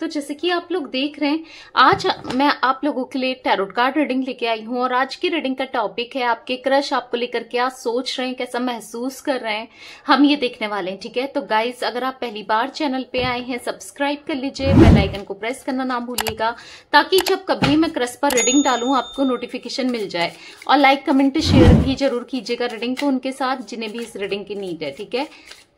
तो जैसे कि आप लोग देख रहे हैं आज मैं आप लोगों के लिए टैरोट कार्ड रीडिंग लेके आई हूं और आज की रीडिंग का टॉपिक है आपके क्रश आपको लेकर क्या सोच रहे हैं कैसा महसूस कर रहे हैं हम ये देखने वाले हैं ठीक है तो गाइज अगर आप पहली बार चैनल पे आए हैं सब्सक्राइब कर लीजिए बेलाइकन को प्रेस करना ना भूलिएगा ताकि जब कभी मैं क्रश पर रीडिंग डालू आपको नोटिफिकेशन मिल जाए और लाइक कमेंट शेयर भी जरूर कीजिएगा रीडिंग को उनके साथ जिन्हें भी इस रीडिंग की नीड है ठीक है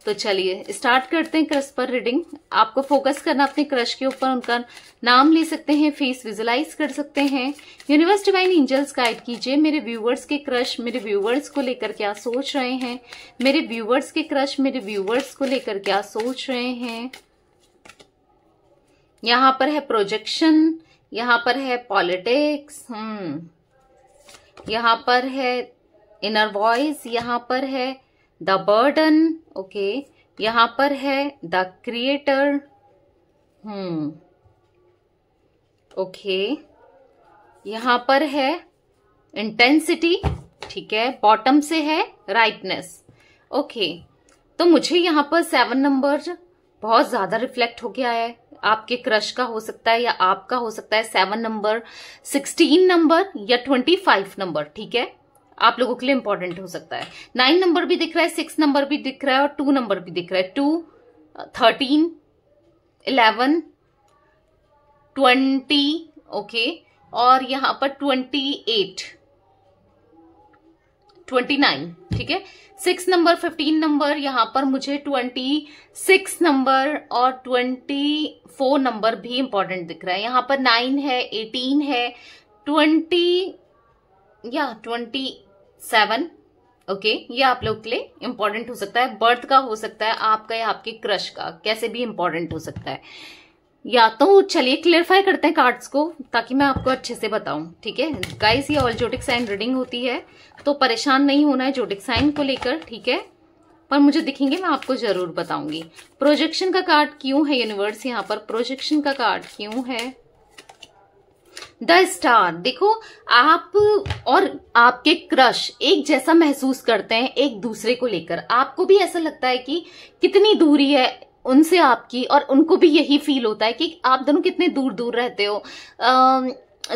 तो चलिए स्टार्ट करते हैं क्रश पर रीडिंग आपको फोकस करना अपने क्रश के ऊपर उनका नाम ले सकते हैं फेस विजुलाइज कर सकते हैं यूनिवर्स डिवाइन एंजल्स गाइड कीजिए मेरे व्यूवर्स के क्रश मेरे व्यूवर्स को लेकर क्या सोच रहे हैं मेरे व्यूवर्स के क्रश मेरे व्यूवर्स को लेकर क्या सोच रहे हैं यहाँ पर है प्रोजेक्शन यहाँ पर है पॉलिटिक्स हम्म hmm. यहाँ पर है इनर वॉइस यहाँ पर है द बर्डन ओके यहां पर है द क्रिएटर हम्म ओके यहां पर है इंटेंसिटी ठीक है बॉटम से है राइटनेस ओके तो मुझे यहां पर सेवन नंबर बहुत ज़्यादा रिफ्लेक्ट हो गया है आपके क्रश का हो सकता है या आपका हो सकता है सेवन नंबर सिक्सटीन नंबर या ट्वेंटी फाइव नंबर ठीक है आप लोगों के लिए इंपॉर्टेंट हो सकता है नाइन नंबर भी दिख रहा है सिक्स नंबर भी दिख रहा है और टू नंबर भी दिख रहा है two thirteen eleven twenty okay और यहां पर ट्वेंटी एट ट्वेंटी नाइन ठीक है सिक्स नंबर फिफ्टीन नंबर यहां पर मुझे ट्वेंटी सिक्स नंबर और ट्वेंटी फोर नंबर भी इंपॉर्टेंट दिख रहा है यहां पर नाइन है एटीन है ट्वेंटी या ट्वेंटी सेवन ओके ये आप लोग के लिए इंपॉर्टेंट हो सकता है बर्थ का हो सकता है आपका या आपके क्रश का कैसे भी इंपॉर्टेंट हो सकता है या तो चलिए क्लियरफाई करते हैं कार्ड्स को ताकि मैं आपको अच्छे से बताऊं ठीक है गाइस ये ऑल जोटिक साइन रीडिंग होती है तो परेशान नहीं होना है जोटिक साइन को लेकर ठीक है पर मुझे दिखेंगे मैं आपको जरूर बताऊंगी प्रोजेक्शन का कार्ड क्यों है यूनिवर्स यहाँ पर प्रोजेक्शन का कार्ड क्यों है द स्टार देखो आप और आपके क्रश एक जैसा महसूस करते हैं एक दूसरे को लेकर आपको भी ऐसा लगता है कि कितनी दूरी है उनसे आपकी और उनको भी यही फील होता है कि आप दोनों कितने दूर दूर रहते हो आ,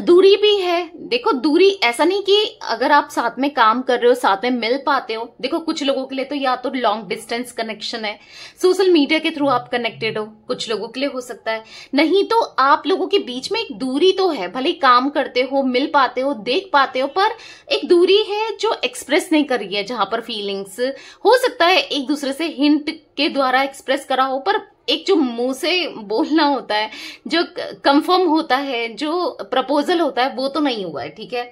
दूरी भी है देखो दूरी ऐसा नहीं कि अगर आप साथ में काम कर रहे हो साथ में मिल पाते हो देखो कुछ लोगों के लिए तो या तो लॉन्ग डिस्टेंस कनेक्शन है सोशल मीडिया के थ्रू आप कनेक्टेड हो कुछ लोगों के लिए हो सकता है नहीं तो आप लोगों के बीच में एक दूरी तो है भले काम करते हो मिल पाते हो देख पाते हो पर एक दूरी है जो एक्सप्रेस नहीं कर रही है जहां पर फीलिंग्स हो सकता है एक दूसरे से हिंट के द्वारा एक्सप्रेस करा हो पर एक जो मुंह से बोलना होता है जो कंफर्म होता है जो प्रपोजल होता है वो तो नहीं हुआ है ठीक है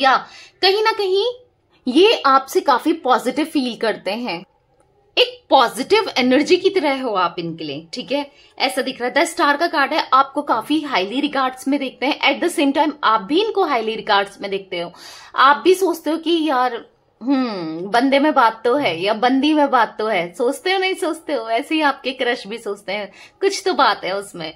या कहीं ना कहीं ये आपसे काफी पॉजिटिव फील करते हैं एक पॉजिटिव एनर्जी की तरह हो आप इनके लिए ठीक है ऐसा दिख रहा है द स्टार का कार्ड है आपको काफी हाईली रिकार्ड्स में देखते हैं एट द सेम टाइम आप भी इनको हाईली रिकार्ड्स में देखते हो आप भी सोचते हो कि यार हम्म बंदे में बात तो है या बंदी में बात तो है सोचते हो नहीं सोचते हो ऐसे ही आपके क्रश भी सोचते हैं कुछ तो बात है उसमें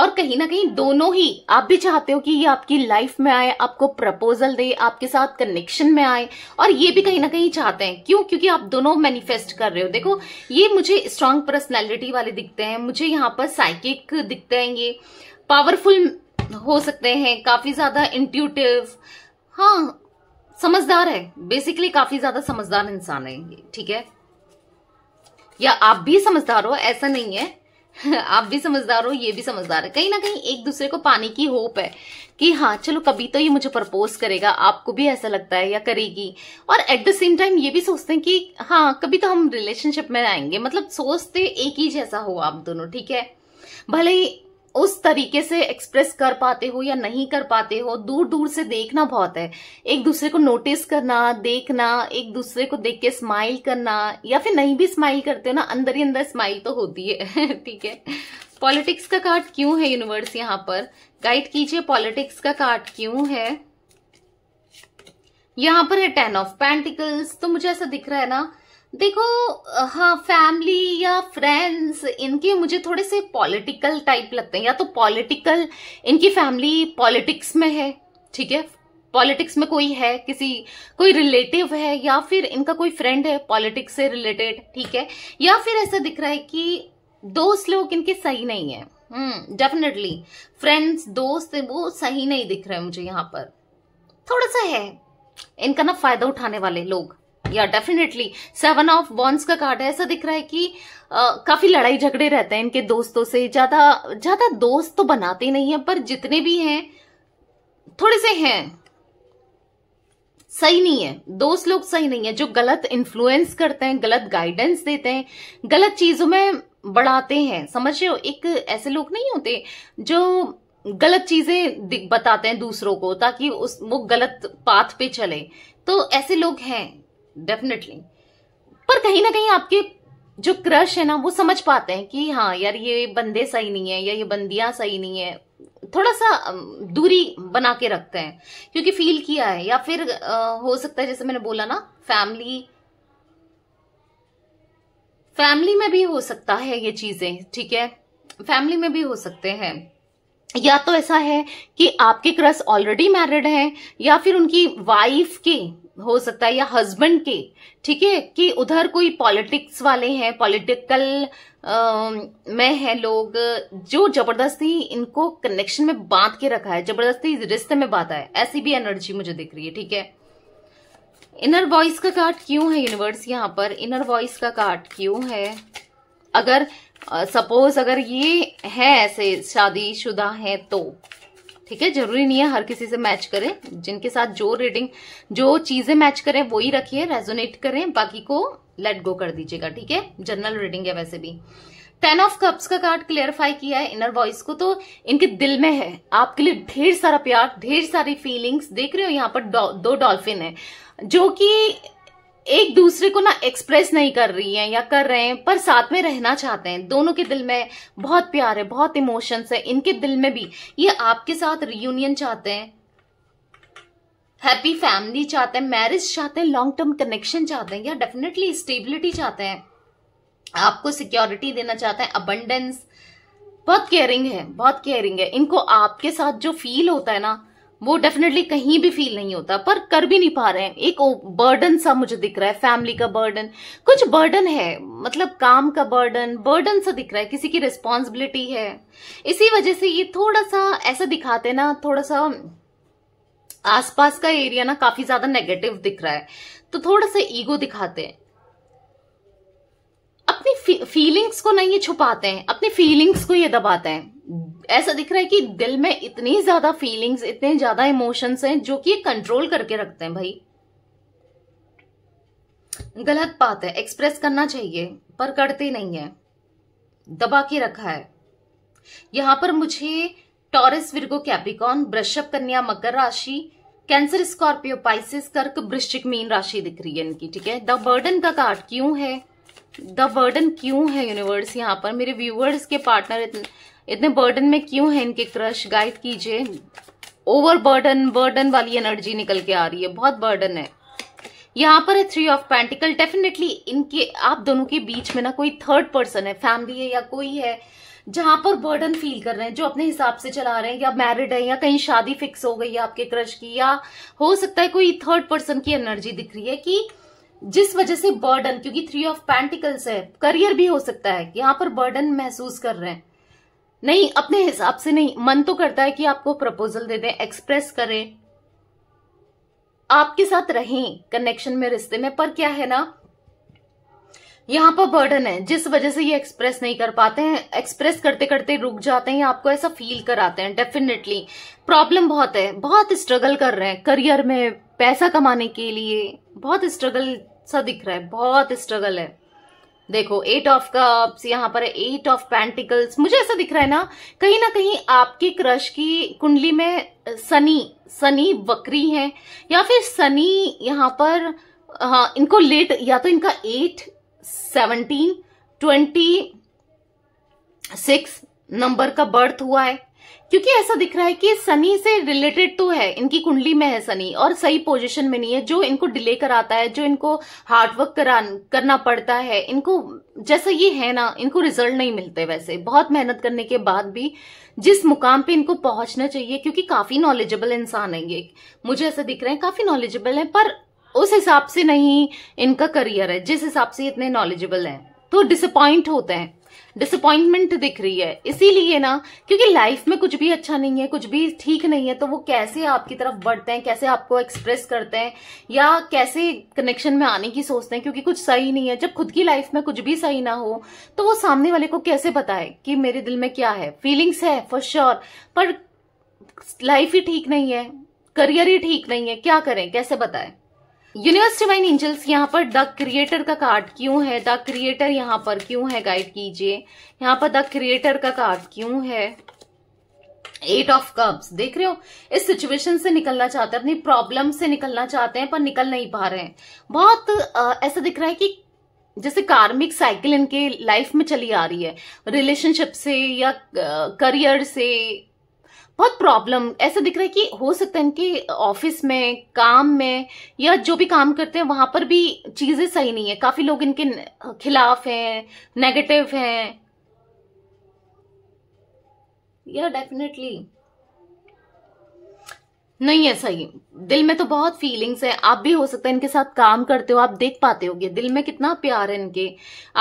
और कहीं ना कहीं दोनों ही आप भी चाहते हो कि ये आपकी लाइफ में आए आपको प्रपोजल दे आपके साथ कनेक्शन में आए और ये भी कहीं ना कहीं चाहते हैं क्यों क्योंकि आप दोनों मैनिफेस्ट कर रहे हो देखो ये मुझे स्ट्रांग पर्सनैलिटी वाले दिखते हैं मुझे यहाँ पर साइकिक दिखते हैं ये पावरफुल हो सकते हैं काफी ज्यादा इंट्यूटिव हाँ समझदार है बेसिकली काफी ज्यादा समझदार इंसान है ये ठीक है या आप भी समझदार हो ऐसा नहीं है आप भी समझदार हो ये भी समझदार है कहीं ना कहीं एक दूसरे को पाने की होप है कि हाँ चलो कभी तो ये मुझे प्रपोज करेगा आपको भी ऐसा लगता है या करेगी और एट द सेम टाइम ये भी सोचते हैं कि हाँ कभी तो हम रिलेशनशिप में आएंगे मतलब सोचते एक ही जैसा हो आप दोनों ठीक है भले ही उस तरीके से एक्सप्रेस कर पाते हो या नहीं कर पाते हो दूर दूर से देखना बहुत है एक दूसरे को नोटिस करना देखना एक दूसरे को देख के स्माइल करना या फिर नहीं भी स्माइल करते हो ना अंदर ही अंदर स्माइल तो होती है ठीक है पॉलिटिक्स का कार्ड क्यों है यूनिवर्स यहाँ पर गाइड कीजिए पॉलिटिक्स का कार्ड क्यों है यहाँ पर है टेन ऑफ पैंटिकल्स तो मुझे ऐसा दिख रहा है ना देखो हाँ फैमिली या फ्रेंड्स इनके मुझे थोड़े से पॉलिटिकल टाइप लगते हैं या तो पॉलिटिकल इनकी फैमिली पॉलिटिक्स में है ठीक है पॉलिटिक्स में कोई है किसी कोई रिलेटिव है या फिर इनका कोई फ्रेंड है पॉलिटिक्स से रिलेटेड ठीक है या फिर ऐसा दिख रहा है कि दोस्त लोग इनके सही नहीं है डेफिनेटली फ्रेंड्स दोस्त वो सही नहीं दिख रहे मुझे यहाँ पर थोड़ा सा है इनका ना फायदा उठाने वाले लोग या डेफिनेटली सेवन ऑफ बॉन्स का कार्ड ऐसा दिख रहा है कि Uh, काफी लड़ाई झगड़े रहते हैं इनके दोस्तों से ज्यादा ज्यादा दोस्त तो बनाते नहीं है पर जितने भी हैं थोड़े से हैं सही नहीं है दोस्त लोग सही नहीं है जो गलत इन्फ्लुएंस करते हैं गलत गाइडेंस देते हैं गलत चीजों में बढ़ाते हैं समझ रहे हो एक ऐसे लोग नहीं होते जो गलत चीजें बताते हैं दूसरों को ताकि उस वो गलत पाथ पे चले तो ऐसे लोग हैं डेफिनेटली पर कहीं ना कहीं आपके जो क्रश है ना वो समझ पाते हैं कि हाँ यार ये बंदे सही नहीं है या ये बंदियां सही नहीं है थोड़ा सा दूरी बना के रखते हैं क्योंकि फील किया है या फिर आ, हो सकता है जैसे मैंने बोला ना फैमिली फैमिली में भी हो सकता है ये चीजें ठीक है फैमिली में भी हो सकते हैं या तो ऐसा है कि आपके क्रस ऑलरेडी मैरिड हैं या फिर उनकी वाइफ के हो सकता है या हस्बैंड के ठीक है कि उधर कोई पॉलिटिक्स वाले हैं पॉलिटिकल में है लोग जो जबरदस्ती इनको कनेक्शन में बांध के रखा है जबरदस्ती रिश्ते में बांधा है ऐसी भी एनर्जी मुझे दिख रही है ठीक है इनर वॉइस का कार्ड क्यों है यूनिवर्स यहाँ पर इनर वॉइस का कार्ड क्यों है अगर सपोज अगर ये है ऐसे शादीशुदा है तो ठीक है जरूरी नहीं है हर किसी से मैच करें जिनके साथ जो रीडिंग जो चीजें मैच करें वही रखिए रेजोनेट करें बाकी को लेट गो कर दीजिएगा ठीक है जनरल रीडिंग है वैसे भी टेन ऑफ कप्स का कार्ड क्लियरिफाई किया है इनर वॉइस को तो इनके दिल में है आपके लिए ढेर सारा प्यार ढेर सारी फीलिंग्स देख रहे हो यहाँ पर दो डॉल्फिन है जो कि एक दूसरे को ना एक्सप्रेस नहीं कर रही हैं या कर रहे हैं पर साथ में रहना चाहते हैं दोनों के दिल में बहुत प्यार है बहुत इमोशंस है इनके दिल में भी ये आपके साथ रियूनियन चाहते हैं हैप्पी फैमिली चाहते हैं मैरिज चाहते हैं लॉन्ग टर्म कनेक्शन चाहते हैं या डेफिनेटली स्टेबिलिटी चाहते हैं आपको सिक्योरिटी देना चाहते हैं अबंडेंस बहुत केयरिंग है बहुत केयरिंग है इनको आपके साथ जो फील होता है ना वो डेफिनेटली कहीं भी फील नहीं होता पर कर भी नहीं पा रहे हैं एक बर्डन सा मुझे दिख रहा है फैमिली का बर्डन कुछ बर्डन है मतलब काम का बर्डन बर्डन सा दिख रहा है किसी की रिस्पॉन्सिबिलिटी है इसी वजह से ये थोड़ा सा ऐसा दिखाते ना थोड़ा सा आसपास का एरिया ना काफी ज्यादा नेगेटिव दिख रहा है तो थोड़ा सा ईगो दिखाते हैं अपनी फीलिंग्स को ना ये छुपाते हैं अपनी फीलिंग्स को ये दबाते हैं ऐसा दिख रहा है कि दिल में इतनी ज्यादा फीलिंग्स इतने ज्यादा इमोशंस हैं जो कि कंट्रोल करके रखते हैं भाई गलत बात है एक्सप्रेस करना चाहिए पर करते नहीं है दबा के रखा है यहां पर मुझे टॉरस विर्गो कैपिकॉन वृषभ कन्या मकर राशि कैंसर स्कॉर्पियो पाइसिस कर्क वृश्चिक मीन राशि दिख रही है इनकी ठीक है द बर्डन का कार्ड क्यों है द बर्डन क्यों है यूनिवर्स यहाँ पर मेरे व्यूअर्स के पार्टनर इतने इतने बर्डन में क्यों है इनके क्रश गाइड कीजिए ओवर बर्डन बर्डन वाली एनर्जी निकल के आ रही है बहुत बर्डन है यहाँ पर है थ्री ऑफ पैंटिकल डेफिनेटली इनके आप दोनों के बीच में ना कोई थर्ड पर्सन है फैमिली है या कोई है जहां पर बर्डन फील कर रहे हैं जो अपने हिसाब से चला रहे हैं या मैरिड है या कहीं शादी फिक्स हो गई है आपके क्रश की या हो सकता है कोई थर्ड पर्सन की एनर्जी दिख रही है कि जिस वजह से बर्डन क्योंकि थ्री ऑफ पैंटिकल्स है करियर भी हो सकता है यहां पर बर्डन महसूस कर रहे हैं नहीं अपने हिसाब से नहीं मन तो करता है कि आपको प्रपोजल दे दें एक्सप्रेस करें आपके साथ रहें कनेक्शन में रिश्ते में पर क्या है ना यहां पर बर्डन है जिस वजह से ये एक्सप्रेस नहीं कर पाते हैं एक्सप्रेस करते करते रुक जाते हैं आपको ऐसा फील कराते हैं डेफिनेटली प्रॉब्लम बहुत है बहुत स्ट्रगल कर रहे हैं करियर में पैसा कमाने के लिए बहुत स्ट्रगल सा दिख रहा है बहुत स्ट्रगल है देखो एट ऑफ कप्स यहाँ पर है एट ऑफ पैंटिकल्स मुझे ऐसा दिख रहा है ना कहीं ना कहीं आपके क्रश की कुंडली में सनी सनी वक्री है या फिर सनी यहाँ पर हाँ इनको लेट या तो इनका eight seventeen twenty six number का बर्थ हुआ है क्योंकि ऐसा दिख रहा है कि सनी से रिलेटेड तो है इनकी कुंडली में है सनी और सही पोजीशन में नहीं है जो इनको डिले कराता है जो इनको हार्डवर्क करना पड़ता है इनको जैसा ये है ना इनको रिजल्ट नहीं मिलते वैसे बहुत मेहनत करने के बाद भी जिस मुकाम पे इनको पहुंचना चाहिए क्योंकि काफी नॉलेजेबल इंसान है ये मुझे ऐसा दिख रहा है काफी नॉलेजेबल है पर उस हिसाब से नहीं इनका करियर है जिस हिसाब से इतने नॉलेजेबल है तो डिसअपॉइंट होते हैं डिसअपॉइंटमेंट दिख रही है इसीलिए ना क्योंकि लाइफ में कुछ भी अच्छा नहीं है कुछ भी ठीक नहीं है तो वो कैसे आपकी तरफ बढ़ते हैं कैसे आपको एक्सप्रेस करते हैं या कैसे कनेक्शन में आने की सोचते हैं क्योंकि कुछ सही नहीं है जब खुद की लाइफ में कुछ भी सही ना हो तो वो सामने वाले को कैसे बताए कि मेरे दिल में क्या है फीलिंग्स है फॉर श्योर sure, पर लाइफ ही ठीक नहीं है करियर ही ठीक नहीं है क्या करें कैसे बताएं यूनिवर्स वाइन एंजल्स यहाँ पर द क्रिएटर का कार्ड क्यों है द क्रिएटर यहाँ पर क्यों है गाइड कीजिए यहाँ पर द क्रिएटर का कार्ड क्यों है एट ऑफ कप्स देख रहे हो इस सिचुएशन से निकलना चाहते हैं अपनी प्रॉब्लम से निकलना चाहते हैं पर निकल नहीं पा रहे हैं बहुत ऐसा दिख रहा है कि जैसे कार्मिक साइकिल इनके लाइफ में चली आ रही है रिलेशनशिप से या करियर से बहुत प्रॉब्लम ऐसा दिख रहा है कि हो सकता है इनके ऑफिस में काम में या जो भी काम करते हैं वहां पर भी चीजें सही नहीं है काफी लोग इनके खिलाफ हैं नेगेटिव हैं या डेफिनेटली नहीं है सही दिल में तो बहुत फीलिंग्स है आप भी हो सकता है इनके साथ काम करते हो आप देख पाते होगे दिल में कितना प्यार है इनके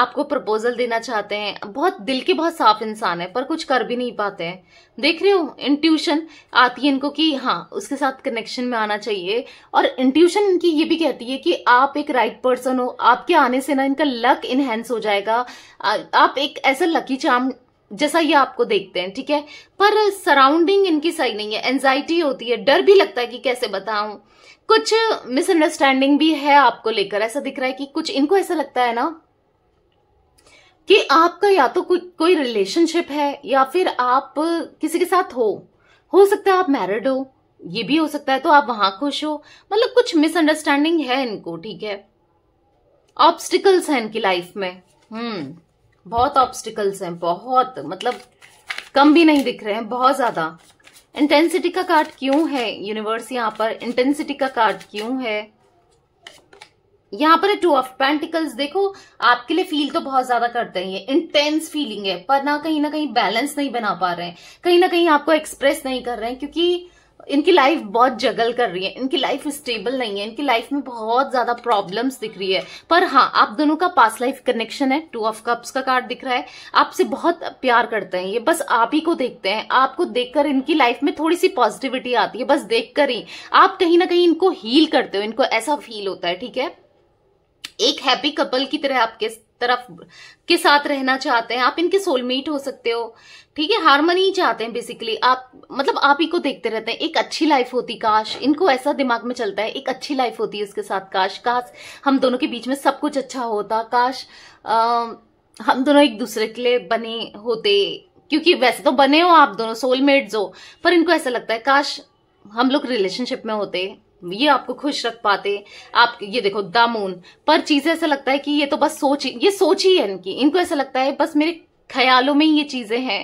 आपको प्रपोजल देना चाहते हैं बहुत दिल के बहुत साफ इंसान है पर कुछ कर भी नहीं पाते हैं देख रहे हो इंट्यूशन आती है इनको कि हाँ उसके साथ कनेक्शन में आना चाहिए और इंट्यूशन इनकी ये भी कहती है कि आप एक राइट right पर्सन हो आपके आने से ना इनका लक इनहेंस हो जाएगा आप एक ऐसा लकी चार्म जैसा ये आपको देखते हैं ठीक है पर सराउंडिंग इनकी सही नहीं है एंजाइटी होती है डर भी लगता है कि कैसे बताऊं कुछ मिसअंडरस्टैंडिंग भी है आपको लेकर ऐसा दिख रहा है कि कुछ इनको ऐसा लगता है ना कि आपका या तो कोई कोई रिलेशनशिप है या फिर आप किसी के साथ हो हो सकता है आप मैरिड हो ये भी हो सकता है तो आप वहां खुश हो मतलब कुछ मिसअंडरस्टैंडिंग है इनको ठीक है ऑब्स्टिकल्स हैं इनकी लाइफ में हम्म बहुत ऑब्स्टिकल्स हैं बहुत मतलब कम भी नहीं दिख रहे हैं बहुत ज्यादा इंटेंसिटी का कार्ड क्यों है यूनिवर्स यहाँ पर इंटेंसिटी का कार्ड क्यों है यहाँ पर टू ऑफ पेंटिकल्स देखो आपके लिए फील तो बहुत ज्यादा करते हैं ये इंटेंस फीलिंग है पर ना कहीं ना कहीं बैलेंस नहीं बना पा रहे हैं कहीं ना कहीं आपको एक्सप्रेस नहीं कर रहे हैं क्योंकि इनकी लाइफ बहुत जगल कर रही है इनकी लाइफ स्टेबल नहीं है इनकी लाइफ में बहुत ज्यादा प्रॉब्लम्स दिख रही है पर हाँ आप दोनों का पास लाइफ कनेक्शन है टू ऑफ कप्स का कार्ड दिख रहा है आपसे बहुत प्यार करते हैं ये बस आप ही को देखते हैं आपको देखकर इनकी लाइफ में थोड़ी सी पॉजिटिविटी आती है बस देखकर ही आप कहीं ना कहीं इनको हील करते हो इनको ऐसा फील होता है ठीक है एक हैप्पी कपल की तरह आपके तरफ के साथ रहना चाहते हैं आप इनके सोलमेट हो सकते हो ठीक है हारमोनी चाहते हैं बेसिकली आप मतलब आप ही को देखते रहते हैं एक अच्छी लाइफ होती काश इनको ऐसा दिमाग में चलता है एक अच्छी लाइफ होती है उसके साथ काश काश हम दोनों के बीच में सब कुछ अच्छा होता काश आ, हम दोनों एक दूसरे के लिए बने होते क्योंकि वैसे तो बने हो आप दोनों सोलमेट्स हो पर इनको ऐसा लगता है काश हम लोग रिलेशनशिप में होते ये आपको खुश रख पाते आप ये देखो दामून पर चीजें ऐसा लगता है कि ये तो बस सोच ये सोच ही है इनकी इनको ऐसा लगता है बस मेरे ख्यालों में ही ये चीजें हैं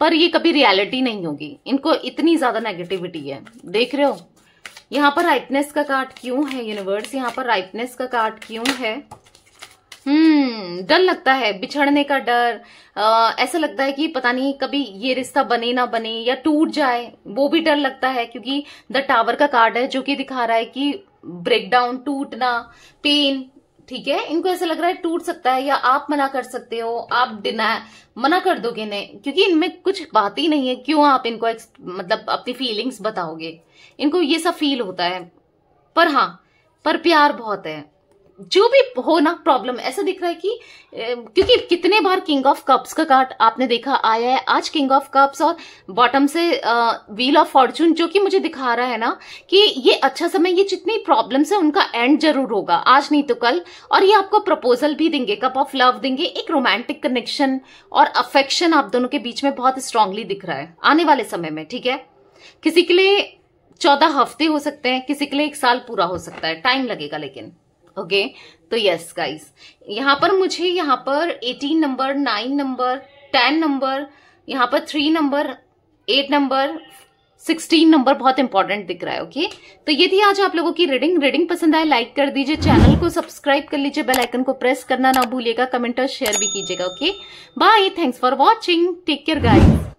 पर ये कभी रियलिटी नहीं होगी इनको इतनी ज्यादा नेगेटिविटी है देख रहे हो यहाँ पर राइटनेस का कार्ड क्यों है यूनिवर्स यहाँ पर राइटनेस का कार्ड क्यों है हम्म डर लगता है बिछड़ने का डर ऐसा लगता है कि पता नहीं कभी ये रिश्ता बने ना बने या टूट जाए वो भी डर लगता है क्योंकि द टावर का कार्ड है जो कि दिखा रहा है कि ब्रेकडाउन टूटना पेन ठीक है इनको ऐसा लग रहा है टूट सकता है या आप मना कर सकते हो आप डिना मना कर दोगे नहीं क्योंकि इनमें कुछ बात ही नहीं है क्यों आप इनको मतलब अपनी फीलिंग्स बताओगे इनको ये सब फील होता है पर हाँ पर प्यार बहुत है जो भी हो ना प्रॉब्लम ऐसा दिख रहा है कि क्योंकि कितने बार किंग ऑफ कप्स का कार्ड आपने देखा आया है आज किंग ऑफ कप्स और बॉटम से व्हील ऑफ फॉर्चून जो कि मुझे दिखा रहा है ना कि ये अच्छा समय ये जितनी प्रॉब्लम्स है उनका एंड जरूर होगा आज नहीं तो कल और ये आपको प्रपोजल भी देंगे कप ऑफ लव देंगे एक रोमांटिक कनेक्शन और अफेक्शन आप दोनों के बीच में बहुत स्ट्रांगली दिख रहा है आने वाले समय में ठीक है किसी के लिए चौदह हफ्ते हो सकते हैं किसी के लिए एक साल पूरा हो सकता है टाइम लगेगा लेकिन ओके तो यस गाइस यहाँ पर मुझे यहाँ पर eighteen number nine number ten number यहाँ पर three number eight number sixteen number बहुत इंपॉर्टेंट दिख रहा है ओके okay? तो ये थी आज आप लोगों की रीडिंग रीडिंग पसंद आए लाइक कर दीजिए चैनल को सब्सक्राइब कर लीजिए बेल आइकन को प्रेस करना ना भूलिएगा कमेंट और शेयर भी कीजिएगा okay bye thanks for watching take care guys